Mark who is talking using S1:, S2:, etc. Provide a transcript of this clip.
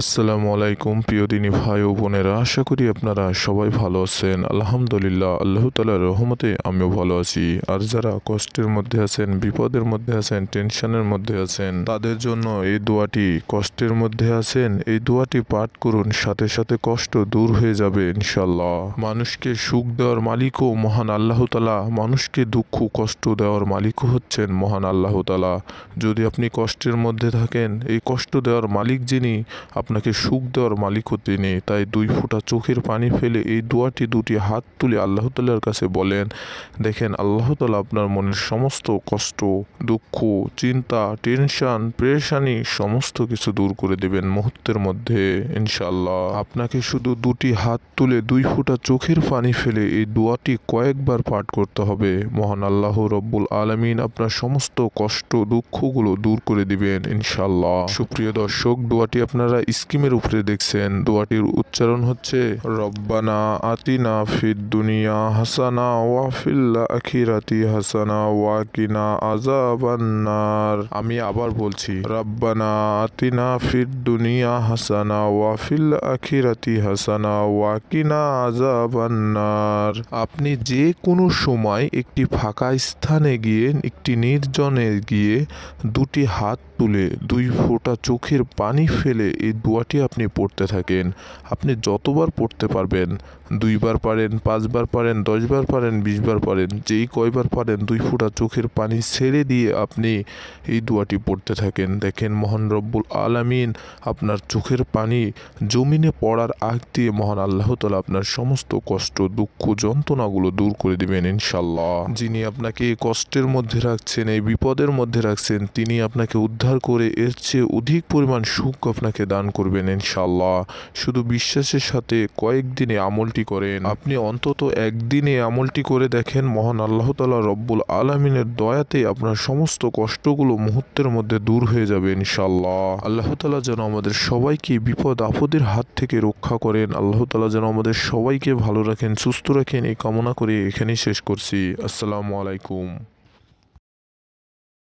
S1: আসসালামু আলাইকুম প্রিয় দিনী ভাই ও বোনেরা আশা করি আপনারা সবাই ভালো আছেন আলহামদুলিল্লাহ আল্লাহ তালার রহমতে আমিও ভালো আছি আর যারা কষ্টের মধ্যে আছেন বিপদের মধ্যে আছেন টেনশনের মধ্যে আছেন তাদের জন্য এই দোয়াটি কষ্টের মধ্যে আছেন এই দোয়াটি পাঠ করুন সাথে সাথে কষ্ট দূর হয়ে যাবে ইনশাল্লাহ মানুষকে সুখ দেওয়ার মালিকও মহান আল্লাহ তালা মানুষকে দুঃখ কষ্ট দেওয়ার মালিকও হচ্ছেন মহান আল্লাহ তালা যদি আপনি কষ্টের মধ্যে থাকেন এই কষ্ট দেওয়ার মালিক যিনি আপনাকে সুখ দেওয়ার মালিক হতে নেই তাই দুই ফোঁটা চোখের পানি ফেলে এই দোয়াটি দুটি হাত তুলে আল্লাহ তাল্লার কাছে বলেন দেখেন আল্লাহ তালা আপনার মনের সমস্ত কষ্ট দুঃখ চিন্তা টেনশান প্রেশানি সমস্ত কিছু দূর করে দেবেন মুহূর্তের মধ্যে ইনশাল্লাহ আপনাকে শুধু দুটি হাত তুলে দুই ফোঁটা চোখের পানি ফেলে এই দোয়াটি কয়েকবার পাঠ করতে হবে মহান আল্লাহ রব্বুল আলমিন আপনার সমস্ত কষ্ট দুঃখগুলো দূর করে দিবেন ইনশাল্লাহ সুপ্রিয় দর্শক দোয়াটি আপনারা স্কিমের উপরে দেখছেন দোয়াটির উচ্চারণ হচ্ছে রব্বানা আতিনা ফিদ দুনিয়া হাসানা ওয়াফিল্লা আখিরাতি হাসানা ওয়াকিনা আজাবান্নার আমি আবার বলছি রব্বানা আতিনা ফিদ দুনিয়া হাসানা ওয়াফিল আখিরাতি হাসানা ওয়াকিনা আজাবান্নার আপনি যে কোনো সময় একটি ফাঁকা স্থানে গিয়ে একটি নির্জনে গিয়ে দুটি হাত তুলে দুই ফোঁটা চোখের পানি ফেলে এ এই দোয়াটি আপনি পড়তে থাকেন আপনি যতবার পড়তে পারবেন দুইবার পারেন পাঁচবার পারেন দশবার পারেন বিশবার পারেন যেই কয়বার পারেন দুই ফোঁটা চোখের পানি ছেড়ে দিয়ে আপনি এই দোয়াটি পড়তে থাকেন দেখেন মহান রব্বুল আলামিন আপনার চোখের পানি জমিনে পড়ার আগ দিয়ে মহান আল্লাহ তালা আপনার সমস্ত কষ্ট দুঃখ যন্ত্রণাগুলো দূর করে দিবেন ইনশাল্লাহ যিনি আপনাকে এই কষ্টের মধ্যে রাখছেন এই বিপদের মধ্যে রাখছেন তিনি আপনাকে উদ্ধার করে এর চেয়ে অধিক পরিমাণ সুখ আপনাকে দান দান করবেন ইনশাল্লাহ শুধু বিশ্বাসের সাথে কয়েকদিনে আমলটি করেন আপনি অন্তত একদিনে আমলটি করে দেখেন মহান আল্লাহ তালা রব্বুল আলমিনের দয়াতে আপনার সমস্ত কষ্টগুলো মুহূর্তের মধ্যে দূর হয়ে যাবে ইনশাল্লাহ আল্লাহ তালা যেন আমাদের সবাইকে বিপদ আপদের হাত থেকে রক্ষা করেন আল্লাহ তালা যেন আমাদের সবাইকে ভালো রাখেন সুস্থ রাখেন এই কামনা করে এখানেই শেষ করছি আসসালামু আলাইকুম